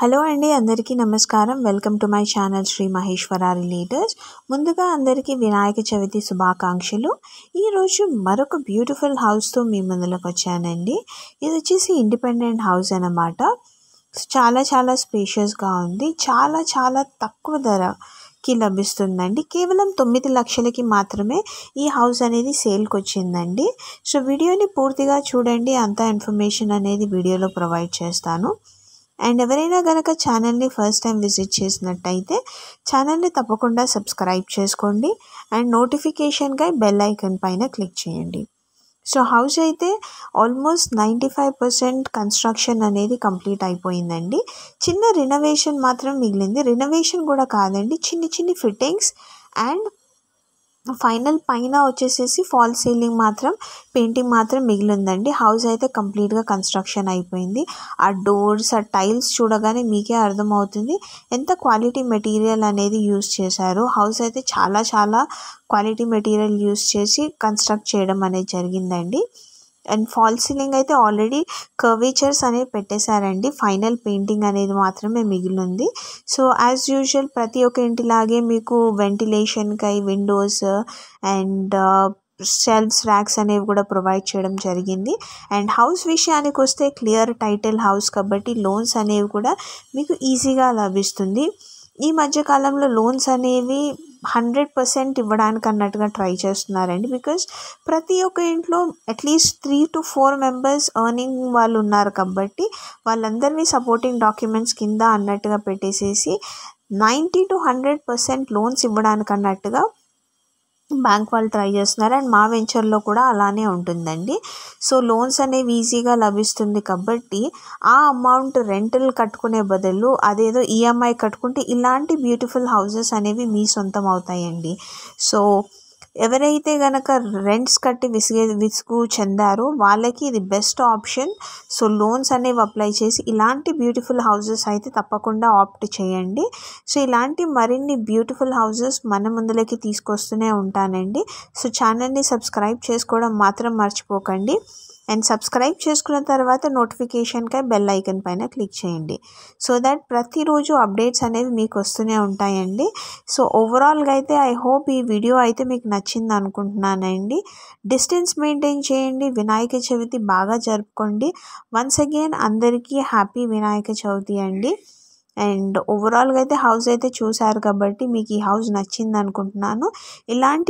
hello అండి అందరికీ నమస్కారం welcome to my channel Sri Maheshwara realtors ముందుగా అందరికీ వినాయక చవితి శుభాకాంక్షలు ఈరోజు మరొక బ్యూటిఫుల్ హౌస్తో మీ ముందులోకి వచ్చానండి ఇది వచ్చేసి ఇండిపెండెంట్ హౌస్ అనమాట చాలా చాలా స్పేషియస్గా ఉంది చాలా చాలా తక్కువ ధర కి లభిస్తుందండి కేవలం తొమ్మిది లక్షలకి మాత్రమే ఈ హౌస్ అనేది సేల్కి వచ్చిందండి సో వీడియోని పూర్తిగా చూడండి అంత ఇన్ఫర్మేషన్ అనేది వీడియోలో ప్రొవైడ్ చేస్తాను అండ్ ఎవరైనా కనుక ఛానల్ని ఫస్ట్ టైం విజిట్ చేసినట్టయితే ఛానల్ని తప్పకుండా సబ్స్క్రైబ్ చేసుకోండి అండ్ నోటిఫికేషన్గా బెల్ ఐకన్ పైన క్లిక్ చేయండి సో హౌస్ అయితే almost ninety five percent construction అనేది కంప్లీట్ అయిపోయిందండి చిన్న రినోవేషన్ మాత్రం మిగిలింది రినోవేషన్ కూడా కాదండి చిన్ని చిన్ని ఫిట్టింగ్స్ అండ్ ఫైనల్ పైన వచ్చేసేసి ఫాల్ సీలింగ్ మాత్రం పెయింటింగ్ మాత్రం మిగిలిందండి హౌస్ అయితే కంప్లీట్గా కన్స్ట్రక్షన్ అయిపోయింది ఆ డోర్స్ ఆ టైల్స్ చూడగానే మీకే అర్థమవుతుంది ఎంత క్వాలిటీ మెటీరియల్ అనేది యూస్ చేశారు హౌస్ అయితే చాలా చాలా క్వాలిటీ మెటీరియల్ యూస్ చేసి కన్స్ట్రక్ట్ చేయడం అనేది జరిగిందండి అండ్ ఫాల్ సీలింగ్ అయితే ఆల్రెడీ కర్వేచర్స్ అనేవి పెట్టేశారండి ఫైనల్ పెయింటింగ్ అనేది మాత్రమే మిగిలింది సో యాజ్ యూజువల్ ప్రతి ఒక్క ఇంటిలాగే మీకు వెంటిలేషన్కై windows and shelves uh, racks అనేవి కూడా ప్రొవైడ్ చేయడం జరిగింది అండ్ హౌస్ విషయానికి వస్తే క్లియర్ టైటిల్ హౌస్ కాబట్టి లోన్స్ అనేవి కూడా మీకు ఈజీగా లభిస్తుంది ఈ మధ్యకాలంలో లోన్స్ అనేవి హండ్రెడ్ పర్సెంట్ ఇవ్వడానికి అన్నట్టుగా ట్రై చేస్తున్నారండి బికాజ్ ప్రతి ఒక్క ఇంట్లో at least three to four members earning వాళ్ళు ఉన్నారు కాబట్టి వాళ్ళందరినీ సపోర్టింగ్ డాక్యుమెంట్స్ కింద అన్నట్టుగా పెట్టేసేసి ninety to hundred percent loans ఇవ్వడానికి అన్నట్టుగా బ్యాంక్ వాళ్ళు ట్రై చేస్తున్నారు అండ్ మా వెంచర్లో కూడా అలానే ఉంటుందండి సో లోన్స్ అనేవి ఈజీగా లభిస్తుంది కాబట్టి ఆ అమౌంట్ రెంటల్ కట్టుకునే బదులు అదేదో ఈఎంఐ కట్టుకుంటే ఇలాంటి బ్యూటిఫుల్ హౌజెస్ అనేవి మీ సొంతం అవుతాయండి సో ఎవరైతే కనుక రెంట్స్ కట్టి విసిగే విసుగు చెందారో వాళ్ళకి ఇది బెస్ట్ ఆప్షన్ సో లోన్స్ అనేవి అప్లై చేసి ఇలాంటి బ్యూటిఫుల్ హౌజెస్ అయితే తప్పకుండా ఆప్ట్ చేయండి సో ఇలాంటి మరిన్ని బ్యూటిఫుల్ హౌజెస్ మన ముందులకి తీసుకొస్తూనే ఉంటానండి సో ఛానల్ని సబ్స్క్రైబ్ చేసుకోవడం మాత్రం మర్చిపోకండి అండ్ సబ్స్క్రైబ్ చేసుకున్న తర్వాత నోటిఫికేషన్కై బెల్ ఐకన్ పైన క్లిక్ చేయండి సో దట్ ప్రతిరోజు అప్డేట్స్ అనేవి మీకు వస్తూనే ఉంటాయండి సో ఓవరాల్గా అయితే ఐ హోప్ ఈ వీడియో అయితే మీకు నచ్చింది అనుకుంటున్నానండి డిస్టెన్స్ మెయింటైన్ చేయండి వినాయక చవితి బాగా జరుపుకోండి వన్స్ అగైన్ అందరికీ హ్యాపీ వినాయక చవితి అండి అండ్ ఓవరాల్గా అయితే హౌస్ అయితే చూశారు కాబట్టి మీకు ఈ హౌస్ నచ్చింది అనుకుంటున్నాను ఇలాంటి